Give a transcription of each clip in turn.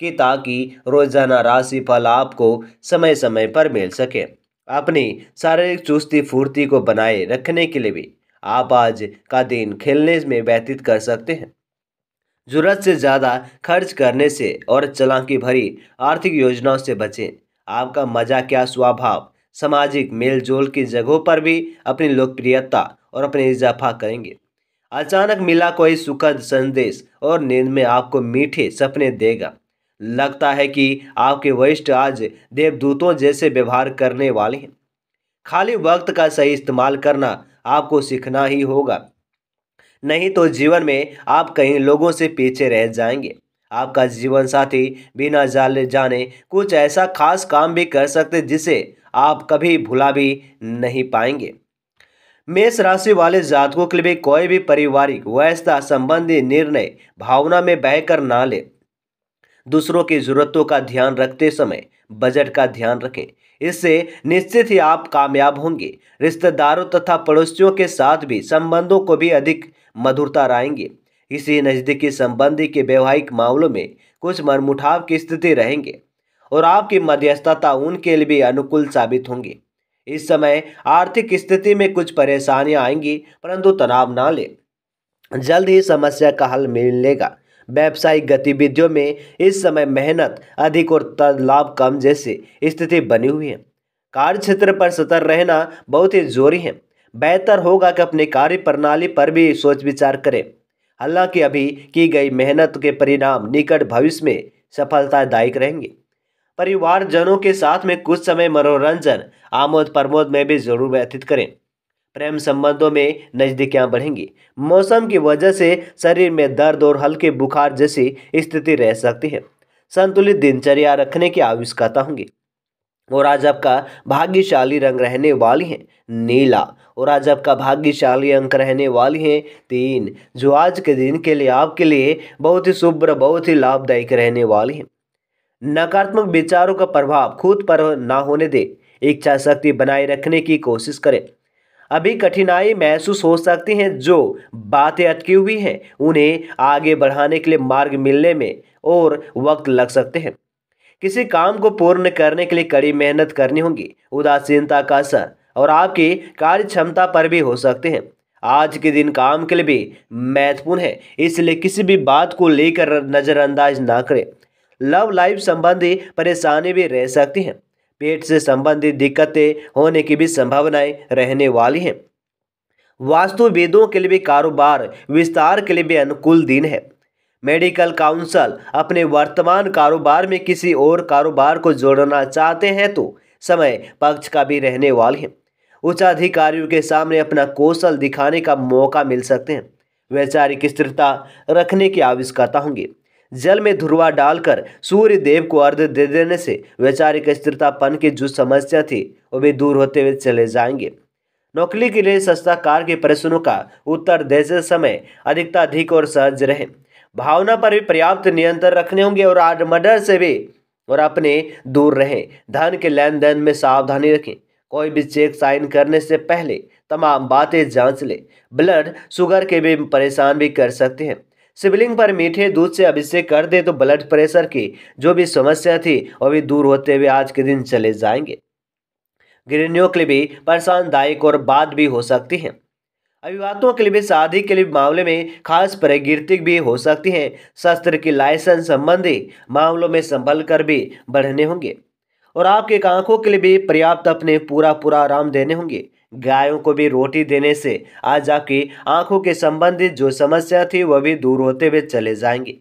कि ताकि रोजाना राशि फल आपको समय समय पर मिल सके अपनी शारीरिक चुस्ती फूर्ति को बनाए रखने के लिए भी आप आज का दिन खेलने में व्यतीत कर सकते हैं जरूरत से ज़्यादा खर्च करने से और चलाकी भरी आर्थिक योजनाओं से बचें आपका मजा क्या स्वभाव सामाजिक मेलजोल की जगहों पर भी अपनी लोकप्रियता और अपने इजाफा करेंगे अचानक मिला कोई सुखद संदेश और नींद में आपको मीठे सपने देगा लगता है कि आपके वरिष्ठ आज देवदूतों जैसे व्यवहार करने वाले हैं खाली वक्त का सही इस्तेमाल करना आपको सीखना ही होगा नहीं तो जीवन में आप कहीं लोगों से पीछे रह जाएंगे आपका जीवन साथी बिना जाले जाने कुछ ऐसा खास काम भी कर सकते जिसे आप कभी भुला भी नहीं पाएंगे मेष राशि वाले जातकों के लिए कोई भी पारिवारिक व्यस्ता संबंधी निर्णय भावना में बहकर ना ले दूसरों की ज़रूरतों का ध्यान रखते समय बजट का ध्यान रखें इससे निश्चित ही आप कामयाब होंगे रिश्तेदारों तथा पड़ोसियों के साथ भी संबंधों को भी अधिक मधुरता रहेंगे इसी नज़दीकी संबंधी के वैवाहिक मामलों में कुछ मनमुठाव की स्थिति रहेंगे और आपकी मध्यस्थता उनके लिए भी अनुकूल साबित होंगी इस समय आर्थिक स्थिति में कुछ परेशानियां आएंगी परंतु तनाव ना लें जल्द ही समस्या का हल मिलेगा व्यावसायिक गतिविधियों में इस समय मेहनत अधिक और लाभ कम जैसी स्थिति बनी हुई है कार्य क्षेत्र पर सतर्क रहना बहुत ही जोरी है बेहतर होगा कि अपने कार्य प्रणाली पर भी सोच विचार करें हालांकि अभी की गई मेहनत के परिणाम निकट भविष्य में सफलतादायक रहेंगे परिवारजनों के साथ में कुछ समय मनोरंजन आमोद प्रमोद में भी जरूर व्यतीत करें प्रेम संबंधों में नज़दीकियाँ बढ़ेंगी मौसम की वजह से शरीर में दर्द और हल्के बुखार जैसी स्थिति रह सकती है संतुलित दिनचर्या रखने की आवश्यकता होंगी और आज आपका भाग्यशाली रंग रहने वाली है नीला और आज आपका भाग्यशाली अंक रहने वाली है तीन जो आज के दिन के लिए आपके लिए बहुत ही शुभ्र बहुत ही लाभदायक रहने वाली है नकारात्मक विचारों का प्रभाव खुद पर ना होने दे इच्छा शक्ति बनाए रखने की कोशिश करें अभी कठिनाई महसूस हो सकती हैं जो बातें अटकी हुई हैं उन्हें आगे बढ़ाने के लिए मार्ग मिलने में और वक्त लग सकते हैं किसी काम को पूर्ण करने के लिए कड़ी मेहनत करनी होगी उदासीनता का असर और आपकी कार्य क्षमता पर भी हो सकते हैं आज के दिन काम के लिए भी महत्वपूर्ण है इसलिए किसी भी बात को लेकर नज़रअंदाज ना करें लव लाइफ संबंधी परेशानी भी रह सकती हैं पेट से संबंधित दिक्कतें होने की भी संभावनाएं रहने वाली हैं वास्तु वेदों के लिए भी कारोबार विस्तार के लिए भी अनुकूल दिन है मेडिकल काउंसिल अपने वर्तमान कारोबार में किसी और कारोबार को जोड़ना चाहते हैं तो समय पक्ष का भी रहने वाले हैं उच्चाधिकारियों के सामने अपना कौशल दिखाने का मौका मिल सकते हैं वैचारिक स्थिरता रखने की आवश्यकता होंगी जल में धुरवा डालकर सूर्य देव को अर्ध दे देने से वैचारिक स्थिरतापन की जो समस्या थी वो भी दूर होते हुए चले जाएंगे नौकरी के लिए सस्ता कार के प्रश्नों का उत्तर देते समय अधिकता अधिक और सहज रहें भावना पर भी पर्याप्त नियंत्रण रखने होंगे और आडमडर से भी और अपने दूर रहें धन के लेन देन में सावधानी रखें कोई भी चेक साइन करने से पहले तमाम बातें जांच लें ब्लड शुगर के भी परेशान भी कर सकते हैं शिवलिंग पर मीठे दूध से अभिषेक कर दे तो ब्लड प्रेशर की जो भी समस्या थी वह भी दूर होते हुए आज के दिन चले जाएंगे गृहणियों के लिए भी परेशानदायक और बात भी हो सकती है अभिवादकों के लिए भी शादी के लिए मामले में खास प्रगृतिक भी हो सकती हैं शस्त्र की लाइसेंस संबंधी मामलों में संभल कर भी बढ़ने होंगे और आपके आंखों के लिए भी पर्याप्त अपने पूरा पूरा आराम देने होंगे गायों को भी रोटी देने से आज आपकी आंखों के संबंधित जो समस्या थी वह भी दूर होते हुए चले जाएंगे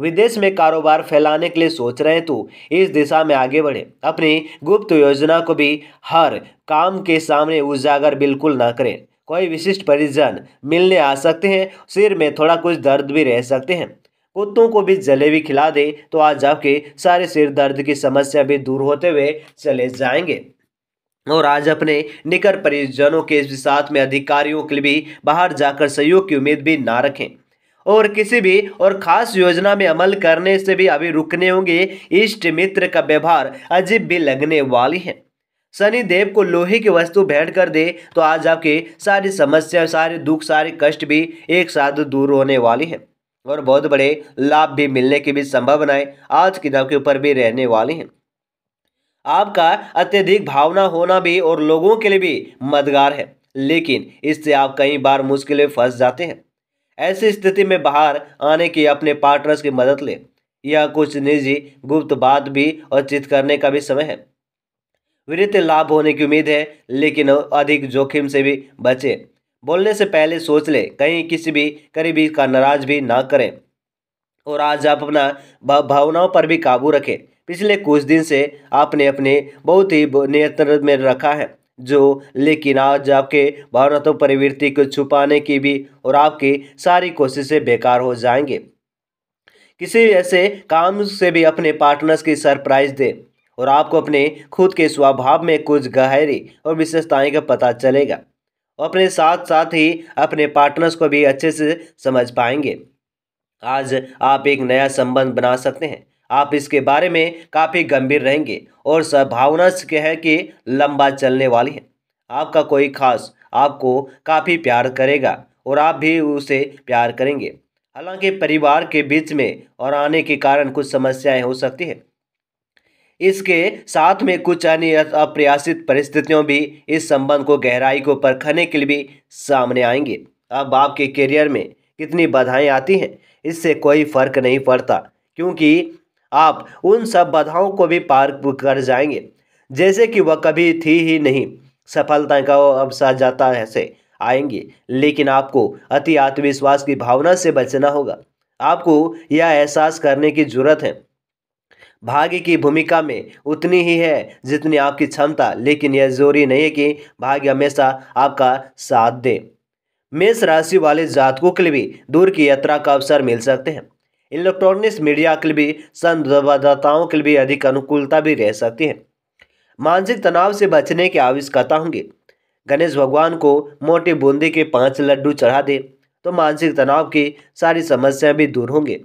विदेश में कारोबार फैलाने के लिए सोच रहे हैं तो इस दिशा में आगे बढ़े अपनी गुप्त योजना को भी हर काम के सामने उजागर बिल्कुल ना करें कोई विशिष्ट परिजन मिलने आ सकते हैं सिर में थोड़ा कुछ दर्द भी रह सकते हैं कुत्तों को भी जलेबी खिला दे तो आज आपके सारे सिर दर्द की समस्या भी दूर होते हुए चले जाएंगे और आज अपने निकट परिजनों के साथ में अधिकारियों के लिए भी बाहर जाकर सहयोग की उम्मीद भी ना रखें और किसी भी और खास योजना में अमल करने से भी अभी रुकने होंगे इष्ट मित्र का व्यवहार अजीब भी लगने वाली है शनि देव को लोहे की वस्तु भेंट कर दे तो आज आपके सारी समस्या सारे दुख सारे कष्ट भी एक साथ दूर होने वाली है और बहुत बड़े लाभ भी मिलने की भी संभावनाएं आज की के ऊपर भी रहने वाली हैं आपका अत्यधिक भावना होना भी और लोगों के लिए भी मददगार है लेकिन इससे आप कई बार मुश्किलें फंस जाते हैं ऐसी स्थिति में बाहर आने की अपने पार्टनर्स की मदद लें यह कुछ निजी गुप्त बात भी और चित करने का भी समय है विरित लाभ होने की उम्मीद है लेकिन अधिक जोखिम से भी बचें बोलने से पहले सोच लें कहीं किसी भी करीबी का नाराज भी ना करें और आज आप अपना भावनाओं पर भी काबू रखें पिछले कुछ दिन से आपने अपने बहुत ही नियंत्रण में रखा है जो लेकिन आज आपके भावनात्मक परिवृत्ति को छुपाने की भी और आपकी सारी कोशिशें बेकार हो जाएंगे किसी ऐसे काम से भी अपने पार्टनर्स की सरप्राइज दे और आपको अपने खुद के स्वभाव में कुछ गहरी और विशेषताएं का पता चलेगा और अपने साथ साथ ही अपने पार्टनर्स को भी अच्छे से समझ पाएंगे आज आप एक नया संबंध बना सकते हैं आप इसके बारे में काफ़ी गंभीर रहेंगे और संभावना है कि लंबा चलने वाली है आपका कोई खास आपको काफ़ी प्यार करेगा और आप भी उसे प्यार करेंगे हालांकि परिवार के बीच में और आने के कारण कुछ समस्याएं हो सकती है इसके साथ में कुछ अन्य अप्रयासित परिस्थितियों भी इस संबंध को गहराई को परखने के लिए भी सामने आएंगे अब आपके करियर में कितनी बाधाएं आती हैं इससे कोई फर्क नहीं पड़ता क्योंकि आप उन सब बाधाओं को भी पार कर जाएंगे जैसे कि वह कभी थी ही नहीं सफलता का अब जाता है से आएंगी लेकिन आपको अति आत्मविश्वास की भावना से बचना होगा आपको यह एहसास करने की जरूरत है भाग्य की भूमिका में उतनी ही है जितनी आपकी क्षमता लेकिन यह जरूरी नहीं है कि भाग्य हमेशा आपका साथ दे मेष राशि वाले जातकों के लिए भी दूर की यात्रा का अवसर मिल सकते हैं इलेक्ट्रॉनिक्स मीडिया के लिए संवाददाताओं के लिए अधिक अनुकूलता भी रह सकती है मानसिक तनाव से बचने की आवश्यकता होंगे गणेश भगवान को मोटी बूंदी के पांच लड्डू चढ़ा दे तो मानसिक तनाव की सारी समस्याएं भी दूर होंगे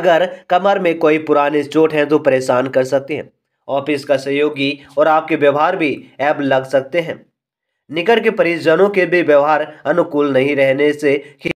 अगर कमर में कोई पुरानी चोट है तो परेशान कर सकते हैं ऑफिस का सहयोगी और आपके व्यवहार भी ऐप लग सकते हैं निकट के परिजनों के भी व्यवहार अनुकूल नहीं रहने से